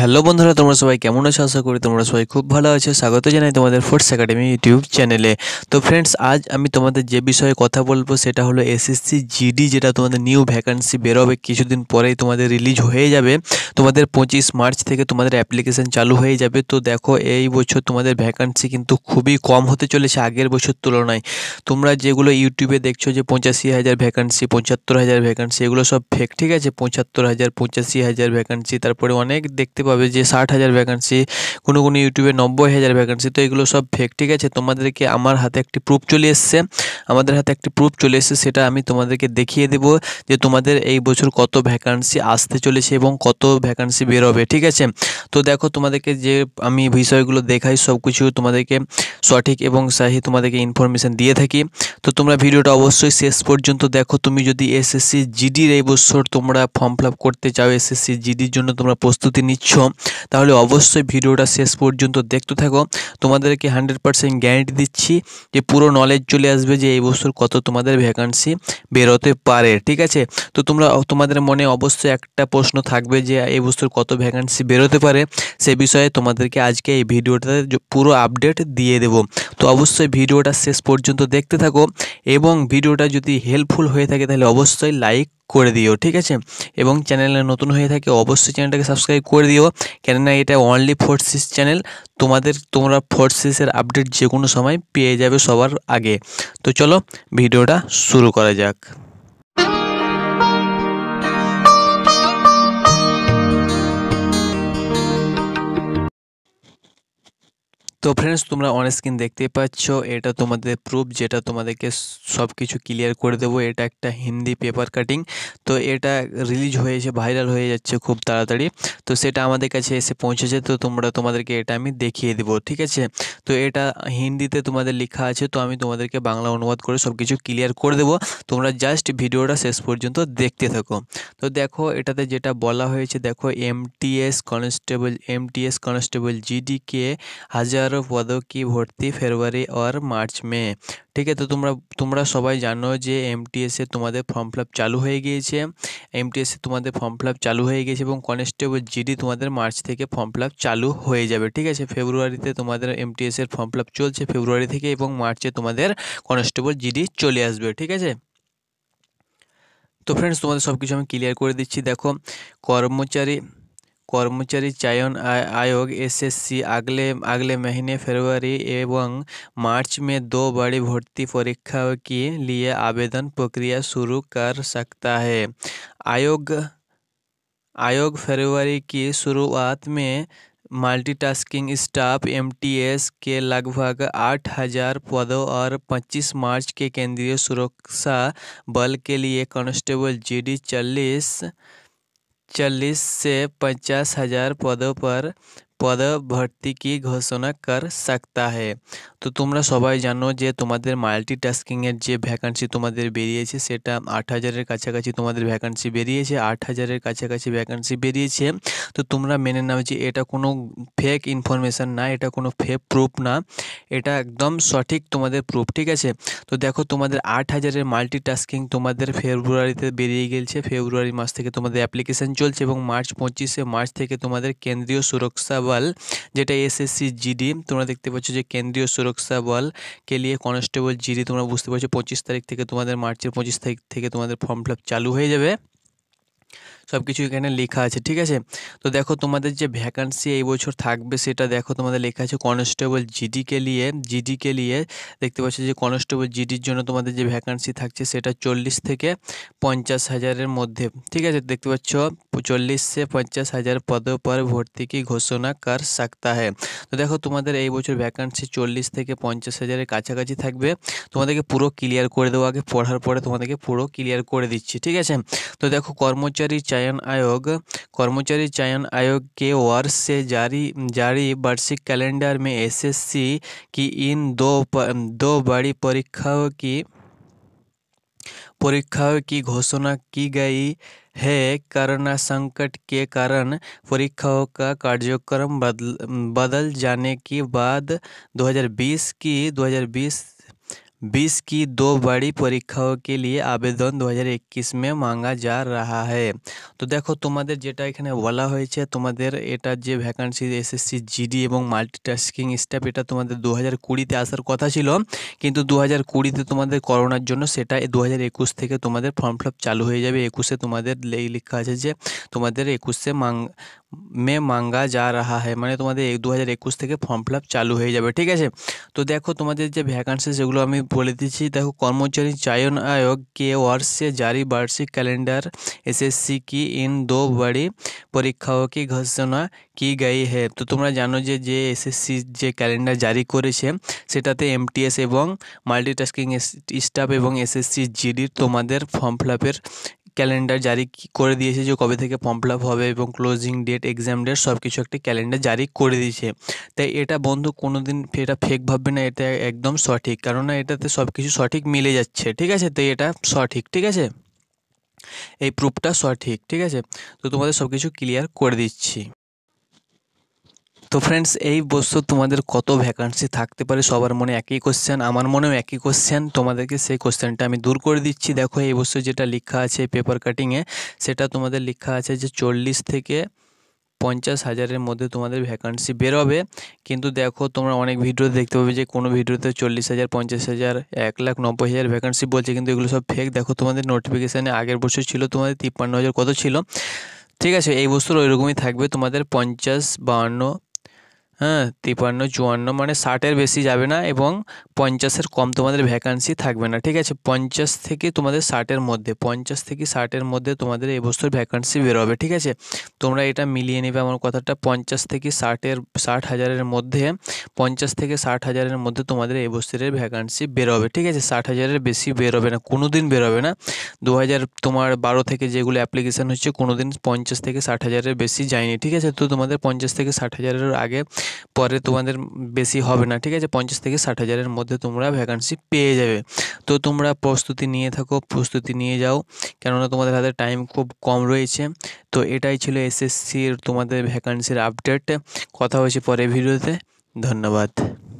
hello বন্ধুরা তোমরা সবাই কেমন আছো আশা করি তোমরা সবাই খুব ভালো আছো স্বাগত জানাই তোমাদের ফোর্স একাডেমি ইউটিউব চ্যানেলে তো ফ্রেন্ডস আজ আমি তোমাদের যে বিষয়ে কথা বলবো সেটা হলো এসএসসি জিডি যেটা তোমাদের নিউ ভ্যাকান্সি বেরোবে কিছুদিন পরেই তোমাদের রিলিজ হয়ে যাবে তোমাদের পঁচিশ মার্চ থেকে তোমাদের অ্যাপ্লিকেশান চালু হয়ে যাবে তো দেখো এই বছর তোমাদের ভ্যাকান্সি কিন্তু খুবই কম হতে চলেছে আগের বছর তুলনায় তোমরা যেগুলো ইউটিউবে দেখছো যে পঁচাশি হাজার ভ্যাকান্সি পঁচাত্তর হাজার ভ্যাকান্সি এগুলো সব ফেক ঠিক আছে পঁচাত্তর হাজার পঁচাশি হাজার ভ্যাকান্সি তারপরে অনেক দেখতে পাবে যে ষাট হাজার ভ্যাকান্সি কোনো কোনো ইউটিউবে নব্বই হাজার ভ্যাকান্সি তো এগুলো সব ফেক ঠিক আছে তোমাদেরকে আমার হাতে একটি প্রুফ চলে এসছে আমাদের হাতে একটি প্রুফ চলে এসছে সেটা আমি তোমাদেরকে দেখিয়ে দেব যে তোমাদের এই বছর কত ভ্যাকান্সি আসতে চলেছে এবং কত ভ্যাকান্সি বেরোবে ঠিক আছে তো দেখো তোমাদেরকে যে আমি বিষয়গুলো দেখাই সব কিছু তোমাদেরকে সঠিক এবং সাহি তোমাদেরকে ইনফরমেশান দিয়ে থাকি তো তোমরা ভিডিওটা অবশ্যই শেষ পর্যন্ত দেখো তুমি যদি এসএসসি জিডির এই বছর তোমরা ফর্ম ফিল করতে চাও এসএসসি জিডির জন্য তোমরা প্রস্তুতি নিচ্ছ করছো তাহলে অবশ্যই ভিডিওটা শেষ পর্যন্ত দেখতে থাকো তোমাদেরকে হান্ড্রেড পারসেন্ট গ্যারেন্টি দিচ্ছি যে পুরো নলেজ চলে আসবে যে এই বছর কত তোমাদের ভ্যাকান্সি বেরোতে পারে ঠিক আছে তো তোমরা তোমাদের মনে অবশ্যই একটা প্রশ্ন থাকবে যে এই বছর কত ভ্যাকান্সি বেরোতে পারে সে বিষয়ে তোমাদেরকে আজকে এই ভিডিওটাতে পুরো আপডেট দিয়ে দেব তো অবশ্যই ভিডিওটা শেষ পর্যন্ত দেখতে থাকো এবং ভিডিওটা যদি হেল্পফুল হয়ে থাকে তাহলে অবশ্যই লাইক করে দিও ঠিক আছে এবং চ্যানেলে নতুন হয়ে থাকে অবশ্যই চ্যানেলটাকে সাবস্ক্রাইব করে দিও কেননা এটা অনলি ফোর সিক্স চ্যানেল তোমাদের তোমরা ফোর সিক্সের আপডেট যে কোনো সময় পেয়ে যাবে সবার আগে তো চলো ভিডিওটা শুরু করা যাক তো ফ্রেন্ডস তোমরা অন স্ক্রিন দেখতে পাচ্ছ এটা তোমাদের প্রুফ যেটা তোমাদেরকে সব কিছু ক্লিয়ার করে দেবো এটা একটা হিন্দি পেপার কাটিং তো এটা রিলিজ হয়েছে ভাইরাল হয়ে যাচ্ছে খুব তাড়াতাড়ি তো সেটা আমাদের কাছে এসে পৌঁছেছে তো তোমরা তোমাদেরকে এটা আমি দেখিয়ে দেবো ঠিক আছে তো এটা হিন্দিতে তোমাদের লেখা আছে তো আমি তোমাদেরকে বাংলা অনুবাদ করে সব কিছু ক্লিয়ার করে দেবো তোমরা জাস্ট ভিডিওটা শেষ পর্যন্ত দেখতে থাকো তো দেখো এটাতে যেটা বলা হয়েছে দেখো MTS constable M T S constable GD কে হাজার छात्र পদক কি ভর্তি ফেব্রুয়ারি और মার্চ মে ঠিক আছে তো তোমরা তোমরা সবাই জানো যে এমটিএসে তোমাদের ফর্ম ফিল চালু হয়ে গিয়েছে এমটিএসে তোমাদের ফর্ম ফিল চালু হয়ে গিয়েছে এবং কনস্টেবল জিডি তোমাদের মার্চ থেকে ফর্ম ফিল চালু হয়ে যাবে ঠিক আছে ফেব্রুয়ারিতে তোমাদের এমটিএসের ফর্ম ফিল চলছে ফেব্রুয়ারি থেকে এবং মার্চে তোমাদের কনস্টেবল জিডি চলে আসবে ঠিক আছে তো ফ্রেন্ডস তোমাদের সব কিছু আমি ক্লিয়ার করে দিচ্ছি দেখো কর্মচারী कर्मचारी चयन आयोग एसएससी अगले अगले महीने फरवरी एवं मार्च में दो बड़ी भर्ती परीक्षाओं के लिए आवेदन प्रक्रिया शुरू कर सकता है आयोग आयोग फरवरी की शुरुआत में मल्टीटास्किंग स्टाफ एमटीएस के लगभग आठ हजार पदों और 25 मार्च के केंद्रीय सुरक्षा बल के लिए कांस्टेबल जीडी चालीस चालीस से पचास हज़ार पौधों पर পদ ভর্তি কি ঘোষণা কর सकता है তো তোমরা সবাই জানো যে তোমাদের মাল্টি টাস্কিংয়ের যে ভ্যাকান্সি তোমাদের বেরিয়েছে সেটা আট হাজারের কাছাকাছি তোমাদের ভ্যাকান্সি বেরিয়েছে আট হাজারের কাছাকাছি ভ্যাকান্সি বেরিয়েছে তো তোমরা মেনে নাও যে এটা কোনো ফেক ইনফরমেশান না এটা কোনো ফেক প্রুফ না এটা একদম সঠিক তোমাদের প্রুফ ঠিক আছে তো দেখো তোমাদের আট হাজারের মাল্টি টাস্কিং তোমাদের ফেব্রুয়ারিতে বেরিয়ে গেছে ফেব্রুয়ারি মাস থেকে তোমাদের অ্যাপ্লিকেশান চলছে এবং মার্চ পঁচিশে মার্চ থেকে তোমাদের কেন্দ্রীয় সুরক্ষা বল যেটা এসএসসি জিডি তোমরা দেখতে পাচ্ছ যে কেন্দ্রীয় সুরক্ষা বল কে লিয়ে কনস্টেবল জিডি তোমরা বুঝতে পারছো পঁচিশ তারিখ থেকে তোমাদের মার্চের পঁচিশ তারিখ থেকে তোমাদের ফর্ম ফিল চালু হয়ে যাবে সব কিছু এখানে লেখা আছে ঠিক আছে তো দেখো তোমাদের যে ভ্যাকান্সি এই বছর থাকবে সেটা দেখো তোমাদের লেখা আছে কনস্টেবল জিডিকে নিয়ে জিডিকে নিয়ে দেখতে পাচ্ছ যে কনস্টেবল জিডির জন্য তোমাদের যে ভ্যাকান্সি থাকছে সেটা চল্লিশ থেকে পঞ্চাশ হাজারের মধ্যে ঠিক আছে দেখতে পাচ্ছ চল্লিশ পঞ্চাশ হাজার পদ পর কি ঘোষণা কর सकता है তো দেখো তোমাদের এই বছর ভ্যাকান্সি চল্লিশ থেকে পঞ্চাশ হাজারের কাছাকাছি থাকবে তোমাদেরকে পুরো ক্লিয়ার করে দেবো আগে পড়ার পরে তোমাদেরকে পুরো ক্লিয়ার করে দিচ্ছি ঠিক আছে তো দেখো কর্মচারী চাই चयन आयोग कर्मचारी चयन आयोग के वर्ष से जारी जारी वार्षिक कैलेंडर में एसएससी की इन दो प, दो बड़ी परीक्षाओं की परीक्षाओं की घोषणा की गई है कोरोना संकट के कारण परीक्षाओं का कार्यक्रम बदल बदल जाने के बाद 2020 की 2020 बीस की दो बड़ी পরীক্ষাও के लिए আবেদন 2021 में मांगा जा रहा है তো দেখো তোমাদের যেটা এখানে বলা হয়েছে তোমাদের এটা যে ভ্যাকান্সি এসএসসি জিডি এবং মাল্টিটাস্কিং স্টাফ এটা তোমাদের দু হাজার কুড়িতে আসার কথা ছিল কিন্তু দু হাজার কুড়িতে তোমাদের করোনার জন্য সেটা দু হাজার একুশ থেকে তোমাদের ফর্ম ফিল চালু হয়ে যাবে একুশে তোমাদের লেখা আছে যে তোমাদের একুশে মাং মে মাঙ্গা যা রাহা হ্যাঁ মানে তোমাদের এক দু হাজার একুশ থেকে ফর্ম ফিল চালু হয়ে যাবে ঠিক আছে তো দেখো তোমাদের যে ভ্যাকান্সি সেগুলো আমি বলে দিচ্ছি দেখো কর্মচারী চয়ন आयोग के वर्ष জারি বার্ষিক ক্যালেন্ডার এসএসসি কি ইন দো বাড়ি পরীক্ষা পরীক্ষাও কি ঘোষণা কি গাই হে তো তোমরা জানো যে যে এসএসসি যে ক্যালেন্ডার জারি করেছে সেটাতে এমটিএস এবং মাল্টিটাস্কিং স্টাফ এবং এসএসসি জিডির তোমাদের ফর্ম ফিল ক্যালেন্ডার জারি করে দিয়েছে যে কবে থেকে ফর্ম ফিল হবে এবং ক্লোজিং ডেট এক্সাম ডেট সব কিছু একটা ক্যালেন্ডার জারি করে দিয়েছে তাই এটা বন্ধু কোনো দিন এটা ফেক ভাববে না এটা একদম সঠিক না এটাতে সব কিছু সঠিক মিলে যাচ্ছে ঠিক আছে তাই এটা সঠিক ঠিক আছে এই প্রুফটা সঠিক ঠিক আছে তো তোমাদের সব কিছু ক্লিয়ার করে দিচ্ছি তো ফ্রেন্ডস এই বছর তোমাদের কত ভ্যাকান্সি থাকতে পারে সবার মনে একই কোশ্চেন আমার মনেও একই কোশ্চেন তোমাদেরকে সেই কোশ্চেনটা আমি দূর করে দিচ্ছি দেখো এই বছর যেটা লেখা আছে পেপার কাটিংয়ে সেটা তোমাদের লেখা আছে যে চল্লিশ থেকে পঞ্চাশ হাজারের মধ্যে তোমাদের ভ্যাকান্সি বেরোবে কিন্তু দেখো তোমরা অনেক ভিডিও দেখতে পাবে যে কোনো ভিডিওতে চল্লিশ হাজার পঞ্চাশ হাজার এক লাখ নব্বই হাজার ভ্যাকান্সি বলছে কিন্তু এগুলো সব ফেক দেখো তোমাদের নোটিফিকেশানে আগের বছর ছিল তোমাদের তিপ্পান্ন হাজার কত ছিল ঠিক আছে এই বছর ওইরকমই থাকবে তোমাদের পঞ্চাশ বাহান্ন হ্যাঁ তিপান্ন চুয়ান্ন মানে ষাটের বেশি যাবে না এবং পঞ্চাশের কম তোমাদের ভ্যাকান্সি থাকবে না ঠিক আছে পঞ্চাশ থেকে তোমাদের ষাটের মধ্যে পঞ্চাশ থেকে ষাটের মধ্যে তোমাদের এবছর ভ্যাকান্সি বেরোবে ঠিক আছে তোমরা এটা মিলিয়ে নেবে আমার কথাটা পঞ্চাশ থেকে ষাটের ষাট হাজারের মধ্যে পঞ্চাশ থেকে ষাট হাজারের মধ্যে তোমাদের এবছরের ভ্যাকান্সি বেরোবে ঠিক আছে ষাট হাজারের বেশি বেরোবে না কোনো দিন বেরোবে না দু হাজার তোমার বারো থেকে যেগুলো অ্যাপ্লিকেশান হচ্ছে কোনো দিন পঞ্চাশ থেকে ষাট হাজারের বেশি যায়নি ঠিক আছে তো তোমাদের পঞ্চাশ থেকে ষাট হাজারের আগে পরে তোমাদের বেশি হবে না ঠিক আছে পঞ্চাশ থেকে ষাট হাজারের মধ্যে তোমরা ভ্যাকান্সি পেয়ে যাবে তো তোমরা প্রস্তুতি নিয়ে থাকো প্রস্তুতি নিয়ে যাও কেননা তোমাদের হাতে টাইম খুব কম রয়েছে তো এটাই ছিল এসএসসির তোমাদের ভ্যাকান্সির আপডেট কথা হয়েছে পরে ভিডিওতে ধন্যবাদ